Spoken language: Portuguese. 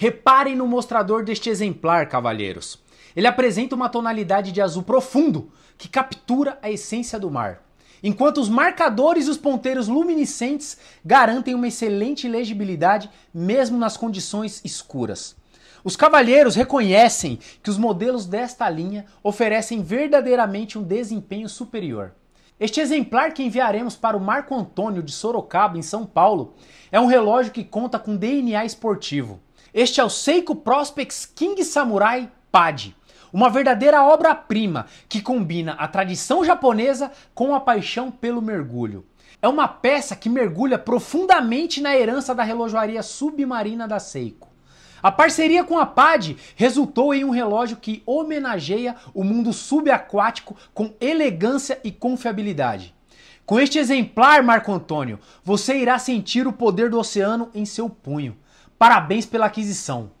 Reparem no mostrador deste exemplar, cavalheiros. Ele apresenta uma tonalidade de azul profundo que captura a essência do mar, enquanto os marcadores e os ponteiros luminescentes garantem uma excelente legibilidade mesmo nas condições escuras. Os cavalheiros reconhecem que os modelos desta linha oferecem verdadeiramente um desempenho superior. Este exemplar que enviaremos para o Marco Antônio de Sorocaba, em São Paulo, é um relógio que conta com DNA esportivo. Este é o Seiko Prospex King Samurai Pad, uma verdadeira obra-prima que combina a tradição japonesa com a paixão pelo mergulho. É uma peça que mergulha profundamente na herança da relojoaria submarina da Seiko. A parceria com a PAD resultou em um relógio que homenageia o mundo subaquático com elegância e confiabilidade. Com este exemplar, Marco Antônio, você irá sentir o poder do oceano em seu punho. Parabéns pela aquisição.